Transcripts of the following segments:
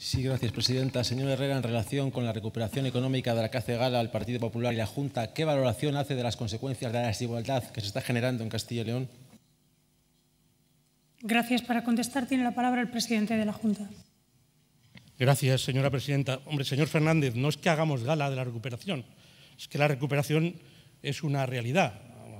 Sí, gracias, presidenta. Señor Herrera, en relación con la recuperación económica de la que hace gala el Partido Popular y la Junta, ¿qué valoración hace de las consecuencias de la desigualdad que se está generando en Castilla y León? Gracias. Para contestar tiene la palabra el presidente de la Junta. Gracias, señora presidenta. Hombre, señor Fernández, no es que hagamos gala de la recuperación, es que la recuperación es una realidad.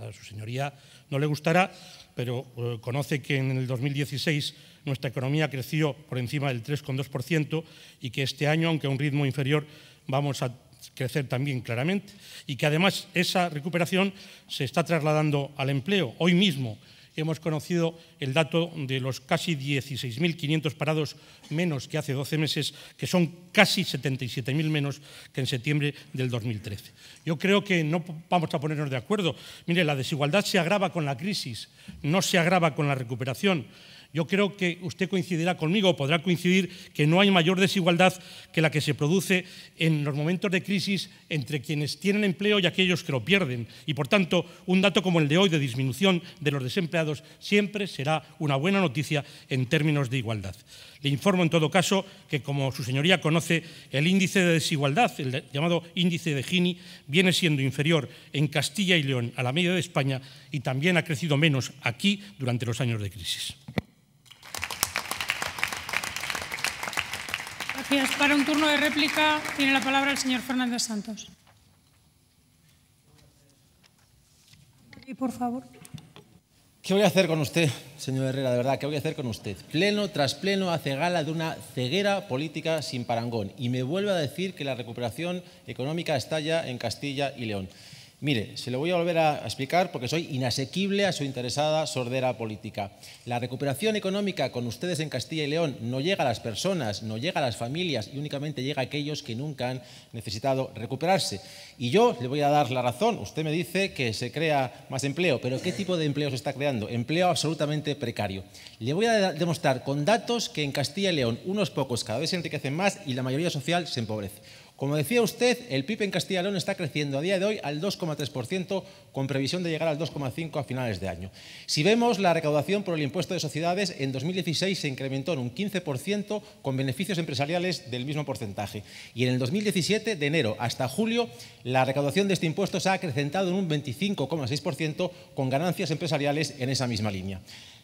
A su señoría no le gustará, pero eh, conoce que en el 2016 nuestra economía creció por encima del 3,2% y que este año, aunque a un ritmo inferior, vamos a crecer también claramente y que además esa recuperación se está trasladando al empleo. Hoy mismo hemos conocido el dato de los casi 16.500 parados menos que hace 12 meses, que son casi 77.000 menos que en septiembre del 2013. Yo creo que no vamos a ponernos de acuerdo. Mire, la desigualdad se agrava con la crisis, no se agrava con la recuperación. Yo creo que usted coincidirá conmigo, o podrá coincidir, que no hay mayor desigualdad que la que se produce en los momentos de crisis entre quienes tienen empleo y aquellos que lo pierden. Y por tanto, un dato como el de hoy de disminución de los desempleados siempre será una buena noticia en términos de igualdad. Le informo en todo caso que, como su señoría conoce, el índice de desigualdad, el llamado índice de Gini, viene siendo inferior en Castilla y León a la media de España y también ha crecido menos aquí durante los años de crisis. Gracias. Para un turno de réplica tiene la palabra el señor Fernández Santos. Y por favor. ¿Qué voy a hacer con usted, señor Herrera? De verdad, ¿qué voy a hacer con usted? Pleno tras pleno hace gala de una ceguera política sin parangón y me vuelve a decir que la recuperación económica estalla en Castilla y León. Mire, se lo voy a volver a explicar porque soy inasequible a su interesada sordera política. La recuperación económica con ustedes en Castilla y León no llega a las personas, no llega a las familias y únicamente llega a aquellos que nunca han necesitado recuperarse. Y yo le voy a dar la razón. Usted me dice que se crea más empleo, pero ¿qué tipo de empleo se está creando? Empleo absolutamente precario. Le voy a demostrar con datos que en Castilla y León unos pocos cada vez se enriquecen más y la mayoría social se empobrece. Como decía usted, el PIB en Castilla y León está creciendo a día de hoy al 2,3%, con previsión de llegar al 2,5% a finales de año. Si vemos la recaudación por el impuesto de sociedades, en 2016 se incrementó en un 15%, con beneficios empresariales del mismo porcentaje. Y en el 2017, de enero hasta julio, la recaudación de este impuesto se ha acrecentado en un 25,6%, con ganancias empresariales en esa misma línea.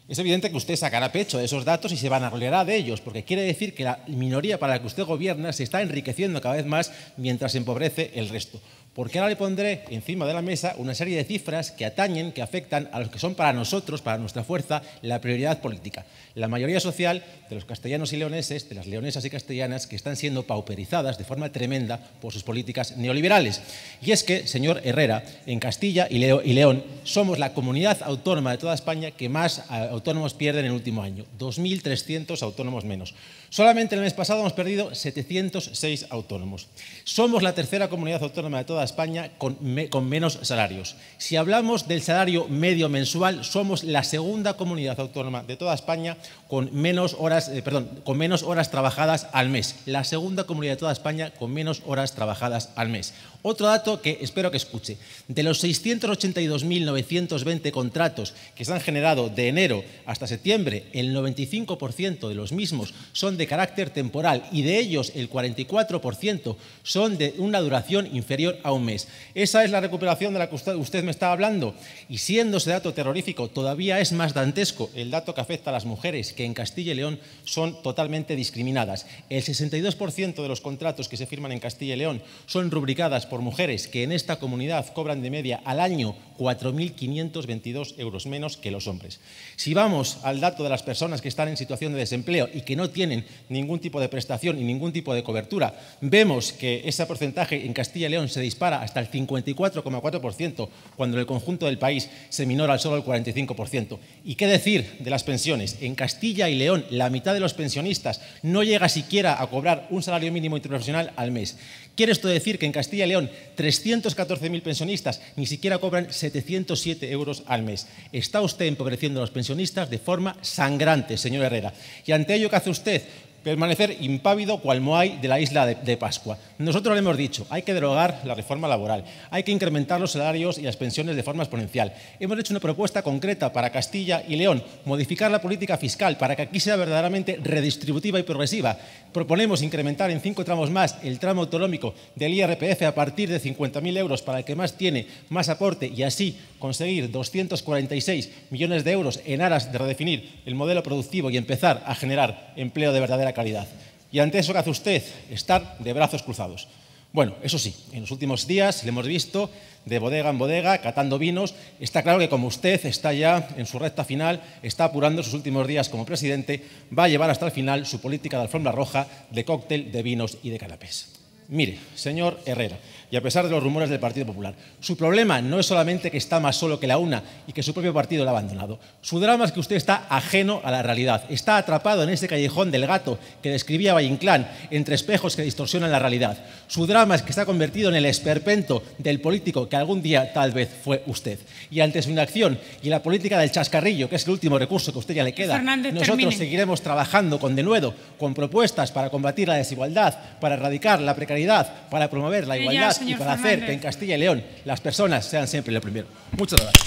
Es evidente que usted sacará pecho de esos datos y se vanagloriará de ellos, porque quiere decir que la minoría para la que usted gobierna se está enriqueciendo cada vez más mientras empobrece el resto porque ahora le pondré encima de la mesa una serie de cifras que atañen, que afectan a los que son para nosotros, para nuestra fuerza, la prioridad política. La mayoría social de los castellanos y leoneses, de las leonesas y castellanas, que están siendo pauperizadas de forma tremenda por sus políticas neoliberales. Y es que, señor Herrera, en Castilla y, León somos la comunidad autónoma de toda España que más eh, autónomos pierden en el último año, 2.300 autónomos menos. Solamente el mes pasado hemos perdido 706 autónomos. Somos la tercera comunidad autónoma de toda España con, menos salarios. Si hablamos del salario medio mensual, somos la segunda comunidad autónoma de toda España con menos horas, eh, perdón, con menos horas trabajadas al mes. La segunda comunidad de toda España con menos horas trabajadas al mes. Otro dato que espero que escuche. De los 682.920 contratos que se han generado de enero hasta septiembre, el 95% de los mismos son de carácter temporal y de ellos el 44% son de una duración inferior a un mes. Esa es la recuperación de la que usted me está hablando. Y siendo ese dato terrorífico, todavía es más dantesco el dato que afecta a las mujeres que en Castilla y León son totalmente discriminadas. El 62% de los contratos que se firman en Castilla y León son rubricadas por mujeres que en esta comunidad cobran de media al año 4.522 euros menos que los hombres. Si vamos al dato de las personas que están en situación de desempleo y que no tienen ningún tipo de prestación y ningún tipo de cobertura, vemos que ese porcentaje en Castilla y León se para hasta el 54,4%, cuando el conjunto del país se minora al solo el 45%. ¿Y qué decir de las pensiones? En Castilla y León, la mitad de los pensionistas no llega siquiera a cobrar un salario mínimo interprofesional al mes. ¿Quiere esto decir que en Castilla y León 314.000 pensionistas ni siquiera cobran 707 euros al mes? Está usted empobreciendo a los pensionistas de forma sangrante, señor Herrera. Y ante ello, ¿qué hace usted? permanecer impávido cual Moai de la isla de, Pascua. Nosotros le hemos dicho, hay que derogar la reforma laboral, hay que incrementar los salarios y las pensiones de forma exponencial. Hemos hecho una propuesta concreta para Castilla y León, modificar la política fiscal para que aquí sea verdaderamente redistributiva y progresiva. Proponemos incrementar en cinco tramos más el tramo autonómico del IRPF a partir de 50.000 euros para el que más tiene, más aporte y así conseguir 246 millones de euros en aras de redefinir el modelo productivo y empezar a generar empleo de verdadera y ante eso, ¿qué hace usted? Estar de brazos cruzados. Bueno, eso sí, en los últimos días le hemos visto de bodega en bodega, catando vinos. Está claro que como usted está ya en su recta final, está apurando sus últimos días como presidente, va a llevar hasta el final su política de alfombra roja, de cóctel, de vinos y de canapés. Mire, señor Herrera, y a pesar de los rumores del Partido Popular. Su problema no es solamente que está más solo que la una y que su propio partido lo ha abandonado. Su drama es que usted está ajeno a la realidad, está atrapado en ese callejón del gato que describía valle entre espejos que distorsionan la realidad. Su drama es que está convertido en el esperpento del político que algún día tal vez fue usted. Y ante su inacción y la política del chascarrillo, que es el último recurso que a usted ya le queda, nosotros seguiremos trabajando con denuedo, con propuestas para combatir la desigualdad, para erradicar la precariedad, para promover la igualdad y para hacer que en Castilla y León las personas sean siempre lo primero. Muchas gracias.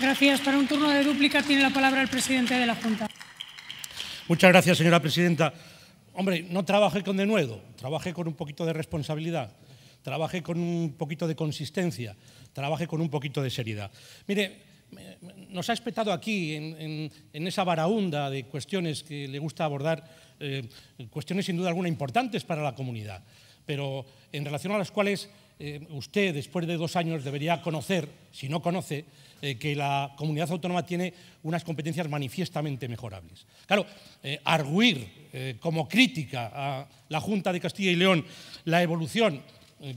Gracias. Para un turno de dúplica tiene la palabra el presidente de la Junta. Muchas gracias, señora presidenta. Hombre, no trabaje con denuedo, trabaje con un poquito de responsabilidad, trabaje con un poquito de consistencia, trabaje con un poquito de seriedad. Mire, nos ha espetado aquí en, esa varaunda de cuestiones que le gusta abordar, eh, cuestiones sin duda alguna importantes para la comunidad, pero en relación a las cuales eh, usted, después de dos años, debería conocer, si no conoce, eh, que la comunidad autónoma tiene unas competencias manifiestamente mejorables. Claro, arguir como crítica a la Junta de Castilla y León la evolución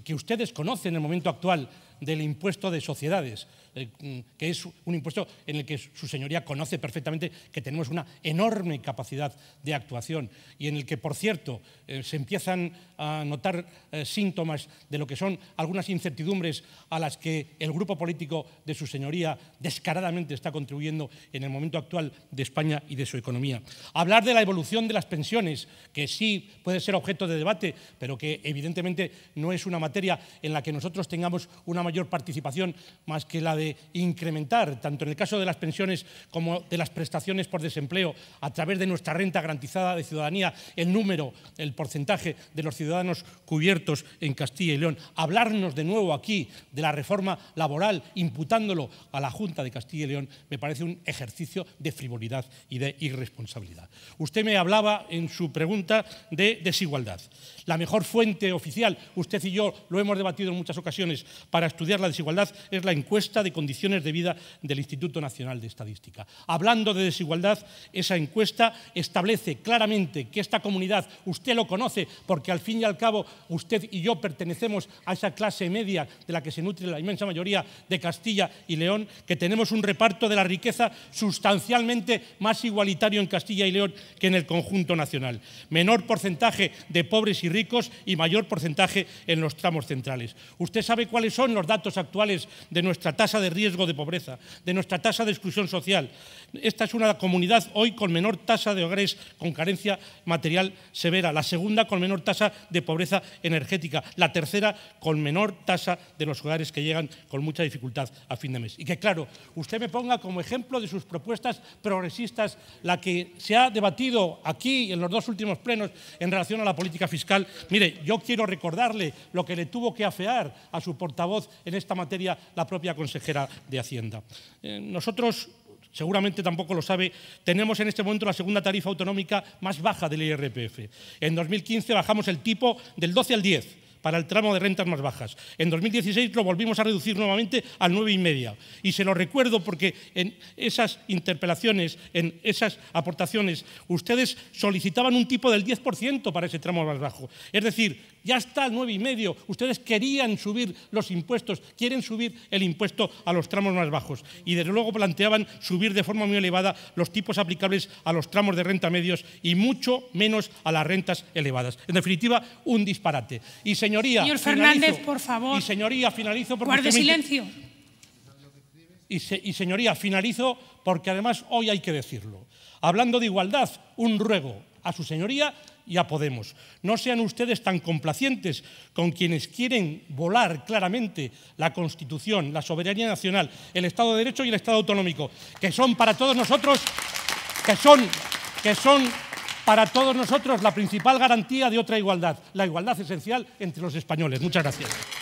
que ustedes conocen en el momento actual del impuesto de sociedades, eh, que es un impuesto en el que su señoría conoce perfectamente que tenemos una enorme capacidad de actuación y en el que, por cierto, eh, se empiezan a notar eh, síntomas de lo que son algunas incertidumbres a las que el grupo político de su señoría descaradamente está contribuyendo en el momento actual de España y de su economía. Hablar de la evolución de las pensiones, que sí puede ser objeto de debate, pero que evidentemente no es una materia en la que nosotros tengamos una mayor participación más que la de incrementar, tanto en el caso de las pensiones como de las prestaciones por desempleo, a través de nuestra renta garantizada de ciudadanía, el número, el porcentaje de los ciudadanos cubiertos en Castilla y León. Hablarnos de nuevo aquí de la reforma laboral, imputándolo a la Junta de Castilla y León, me parece un ejercicio de frivolidad y de irresponsabilidad. Usted me hablaba en su pregunta de desigualdad. La mejor fuente oficial, usted y yo lo hemos debatido en muchas ocasiones, para estudiar la desigualdad es la encuesta de condiciones de vida del Instituto Nacional de Estadística. Hablando de desigualdad, esa encuesta establece claramente que esta comunidad, usted lo conoce, porque al fin y al cabo usted y yo pertenecemos a esa clase media de la que se nutre la inmensa mayoría de Castilla y León, que tenemos un reparto de la riqueza sustancialmente más igualitario en Castilla y León que en el conjunto nacional. Menor porcentaje de pobres y ricos y mayor porcentaje en los tramos centrales. Usted sabe cuáles son los datos actuales de nuestra tasa de riesgo de pobreza, de nuestra tasa de exclusión social. Esta es una comunidad hoy con menor tasa de hogares con carencia material severa, la segunda con menor tasa de pobreza energética, la tercera con menor tasa de los hogares que llegan con mucha dificultad a fin de mes. Y que, claro, usted me ponga como ejemplo de sus propuestas progresistas la que se ha debatido aquí en los dos últimos plenos en relación a la política fiscal. Mire, yo quiero recordarle lo que le tuvo que afear a su portavoz en esta materia la propia consejera de Hacienda. Eh, nosotros seguramente tampoco lo sabe, tenemos en este momento la segunda tarifa autonómica más baja del IRPF. En 2015 bajamos el tipo del 12 al 10 para el tramo de rentas más bajas. En 2016 lo volvimos a reducir nuevamente al 9,5. Y se lo recuerdo porque en esas interpelaciones, en esas aportaciones, ustedes solicitaban un tipo del 10% para ese tramo más bajo. Es decir, ya está al nueve y medio. Ustedes querían subir los impuestos, quieren subir el impuesto a los tramos más bajos y desde luego planteaban subir de forma muy elevada los tipos aplicables a los tramos de renta medios y mucho menos a las rentas elevadas. En definitiva, un disparate. Y señoría, señor Fernández, por favor. señoría, finalizo Guarde silencio. y señoría, finalizo porque además hoy hay que decirlo. Hablando de igualdad, un ruego a su señoría ya Podemos. No sean ustedes tan complacientes con quienes quieren volar claramente la Constitución, la soberanía nacional, el Estado de Derecho y el Estado autonómico, que son para todos nosotros, que son, que son para todos nosotros la principal garantía de otra igualdad, la igualdad esencial entre los españoles. Muchas gracias.